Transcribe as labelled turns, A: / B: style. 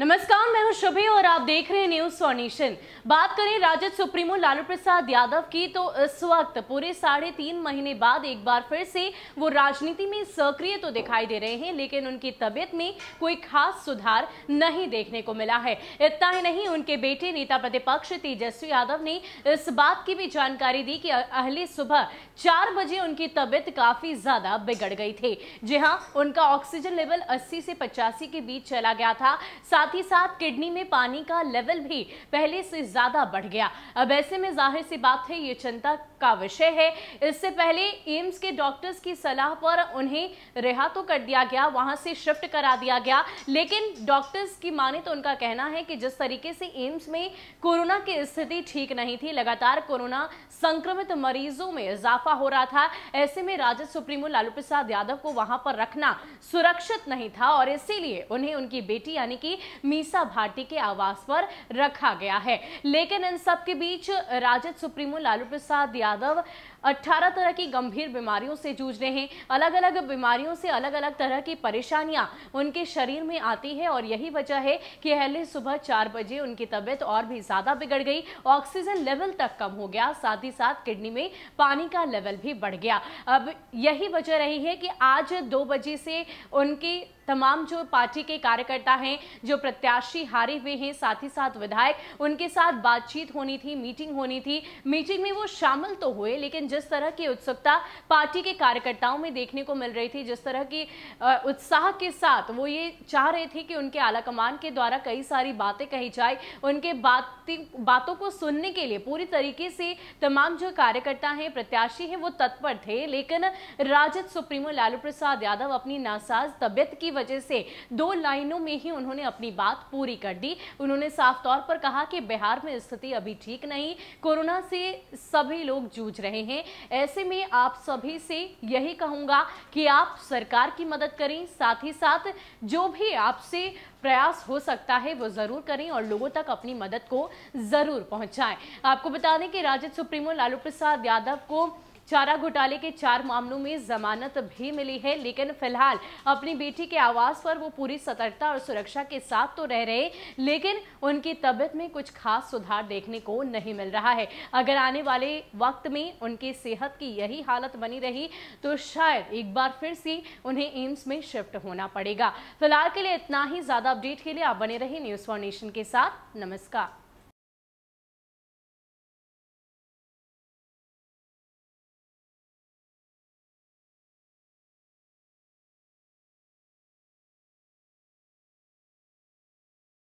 A: नमस्कार मैं हूं शुभे और आप देख रहे हैं न्यूज सोनेशन बात करें राजद सुप्रीमो लालू प्रसाद यादव की तो इस वक्त पूरे साढ़े तीन महीने बाद एक बार फिर से वो राजनीति में सक्रिय तो दिखाई दे रहे हैं लेकिन उनकी तबीयत में कोई खास सुधार नहीं देखने को मिला है इतना ही नहीं उनके बेटे नेता प्रतिपक्ष तेजस्वी यादव ने इस बात की भी जानकारी दी कि अहले सुबह चार बजे उनकी तबियत काफी ज्यादा बिगड़ गई थी जी हाँ उनका ऑक्सीजन लेवल अस्सी से पचासी के बीच चला गया था साथ साथ ही साथ किडनी में पानी का लेवल भी पहले से ज़्यादा बढ़ गया अब ऐसे में जाहिर सी बात है ये चिंता का विषय है इससे पहले एम्स के डॉक्टर्स की सलाह पर उन्हें रिहा तो कर दिया गया वहां से शिफ्ट करा दिया गया लेकिन डॉक्टर्स की माने तो उनका कहना है कि जिस तरीके से एम्स में कोरोना की स्थिति ठीक नहीं थी लगातार कोरोना संक्रमित मरीजों में इजाफा हो रहा था ऐसे में राजद सुप्रीमो लालू प्रसाद यादव को वहां पर रखना सुरक्षित नहीं था और इसीलिए उन्हें उनकी बेटी यानी कि मीसा भारती के आवास पर रखा गया है लेकिन इन सब के बीच राजद सुप्रीमो लालू प्रसाद यादव 18 तरह की गंभीर बीमारियों से जूझ रहे हैं अलग अलग बीमारियों से अलग अलग तरह की परेशानियां उनके शरीर में आती है और यही वजह है कि अहले सुबह चार बजे उनकी तबीयत और भी ज़्यादा बिगड़ गई ऑक्सीजन लेवल तक कम हो गया साथ ही साथ किडनी में पानी का लेवल भी बढ़ गया अब यही वजह रही है कि आज दो बजे से उनकी तमाम जो पार्टी के कार्यकर्ता हैं जो प्रत्याशी हारे हुए हैं साथ ही साथ विधायक उनके साथ बातचीत होनी थी मीटिंग होनी थी मीटिंग में वो शामिल तो हुए लेकिन जिस तरह की उत्सुकता पार्टी के कार्यकर्ताओं में देखने को मिल रही थी जिस तरह की उत्साह के साथ वो ये चाह रहे थे कि उनके आलाकमान के द्वारा कई सारी बातें कही जाए उनके बात बातों को सुनने के लिए पूरी तरीके से तमाम जो कार्यकर्ता हैं प्रत्याशी हैं वो तत्पर थे लेकिन राजद सुप्रीमो लालू प्रसाद यादव अपनी नासाज तबियत की वजह से दो लाइनों में ही उन्होंने अपनी बात पूरी कर दी उन्होंने साफ तौर पर कहा कि बिहार में स्थिति अभी ठीक नहीं कोरोना से सभी लोग जूझ रहे हैं ऐसे में आप सभी से यही कहूंगा कि आप सरकार की मदद करें साथ ही साथ जो भी आपसे प्रयास हो सकता है वो जरूर करें और लोगों तक अपनी मदद को जरूर पहुंचाएं आपको बता दें कि राजद सुप्रीमो लालू प्रसाद यादव को चारा घोटाले के चार मामलों में जमानत भी मिली है लेकिन फिलहाल अपनी बेटी के आवास पर वो पूरी सतर्कता और सुरक्षा के साथ तो रह रहे लेकिन उनकी तबीयत में कुछ खास सुधार देखने को नहीं मिल रहा है अगर आने वाले वक्त में उनकी सेहत की यही हालत बनी रही तो शायद एक बार फिर से उन्हें एम्स में शिफ्ट होना पड़ेगा फिलहाल के लिए इतना ही ज्यादा अपडेट के लिए आप बने रहे न्यूज फॉर नेशन के साथ नमस्कार